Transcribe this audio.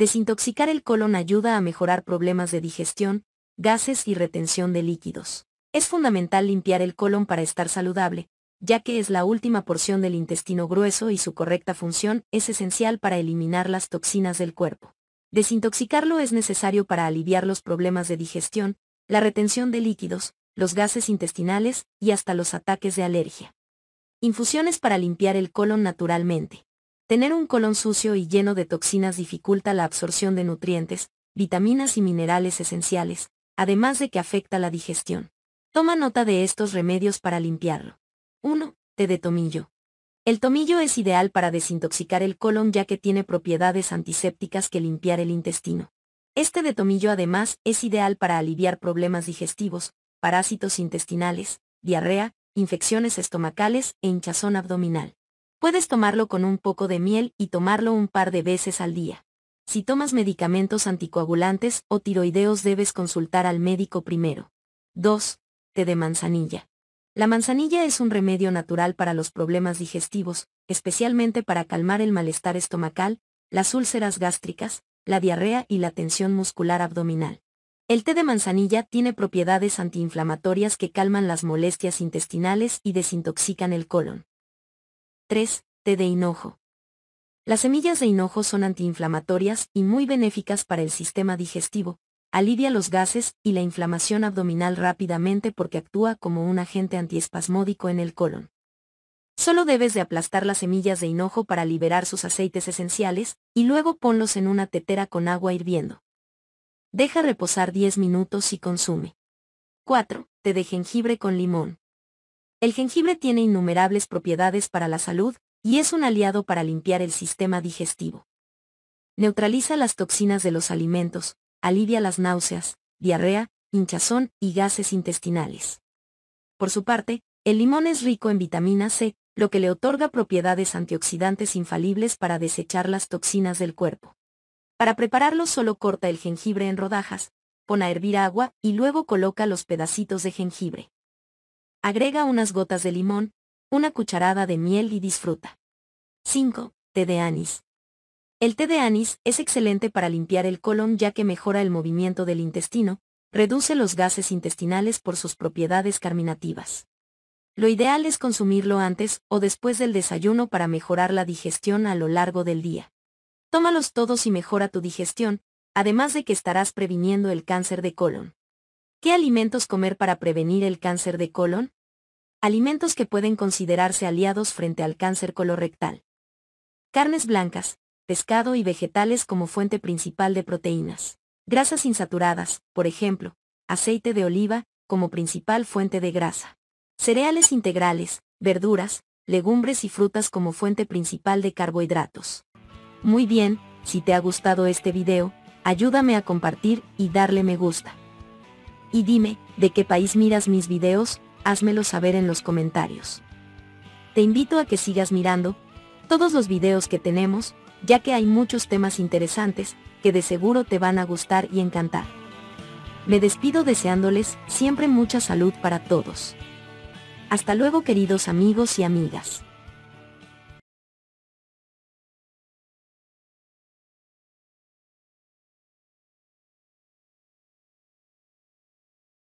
Desintoxicar el colon ayuda a mejorar problemas de digestión, gases y retención de líquidos. Es fundamental limpiar el colon para estar saludable, ya que es la última porción del intestino grueso y su correcta función es esencial para eliminar las toxinas del cuerpo. Desintoxicarlo es necesario para aliviar los problemas de digestión, la retención de líquidos, los gases intestinales y hasta los ataques de alergia. Infusiones para limpiar el colon naturalmente. Tener un colon sucio y lleno de toxinas dificulta la absorción de nutrientes, vitaminas y minerales esenciales, además de que afecta la digestión. Toma nota de estos remedios para limpiarlo. 1. Té de tomillo. El tomillo es ideal para desintoxicar el colon ya que tiene propiedades antisépticas que limpiar el intestino. Este de tomillo además es ideal para aliviar problemas digestivos, parásitos intestinales, diarrea, infecciones estomacales e hinchazón abdominal. Puedes tomarlo con un poco de miel y tomarlo un par de veces al día. Si tomas medicamentos anticoagulantes o tiroideos debes consultar al médico primero. 2. Té de manzanilla. La manzanilla es un remedio natural para los problemas digestivos, especialmente para calmar el malestar estomacal, las úlceras gástricas, la diarrea y la tensión muscular abdominal. El té de manzanilla tiene propiedades antiinflamatorias que calman las molestias intestinales y desintoxican el colon. 3. Té de hinojo. Las semillas de hinojo son antiinflamatorias y muy benéficas para el sistema digestivo, alivia los gases y la inflamación abdominal rápidamente porque actúa como un agente antiespasmódico en el colon. Solo debes de aplastar las semillas de hinojo para liberar sus aceites esenciales y luego ponlos en una tetera con agua hirviendo. Deja reposar 10 minutos y consume. 4. Té de jengibre con limón. El jengibre tiene innumerables propiedades para la salud y es un aliado para limpiar el sistema digestivo. Neutraliza las toxinas de los alimentos, alivia las náuseas, diarrea, hinchazón y gases intestinales. Por su parte, el limón es rico en vitamina C, lo que le otorga propiedades antioxidantes infalibles para desechar las toxinas del cuerpo. Para prepararlo solo corta el jengibre en rodajas, pon a hervir agua y luego coloca los pedacitos de jengibre. Agrega unas gotas de limón, una cucharada de miel y disfruta. 5. Té de anís. El té de anís es excelente para limpiar el colon ya que mejora el movimiento del intestino, reduce los gases intestinales por sus propiedades carminativas. Lo ideal es consumirlo antes o después del desayuno para mejorar la digestión a lo largo del día. Tómalos todos y mejora tu digestión, además de que estarás previniendo el cáncer de colon. ¿Qué alimentos comer para prevenir el cáncer de colon? Alimentos que pueden considerarse aliados frente al cáncer colorectal. Carnes blancas, pescado y vegetales como fuente principal de proteínas. Grasas insaturadas, por ejemplo, aceite de oliva, como principal fuente de grasa. Cereales integrales, verduras, legumbres y frutas como fuente principal de carbohidratos. Muy bien, si te ha gustado este video, ayúdame a compartir y darle me gusta. Y dime, ¿de qué país miras mis videos? Házmelo saber en los comentarios. Te invito a que sigas mirando todos los videos que tenemos, ya que hay muchos temas interesantes que de seguro te van a gustar y encantar. Me despido deseándoles siempre mucha salud para todos. Hasta luego queridos amigos y amigas.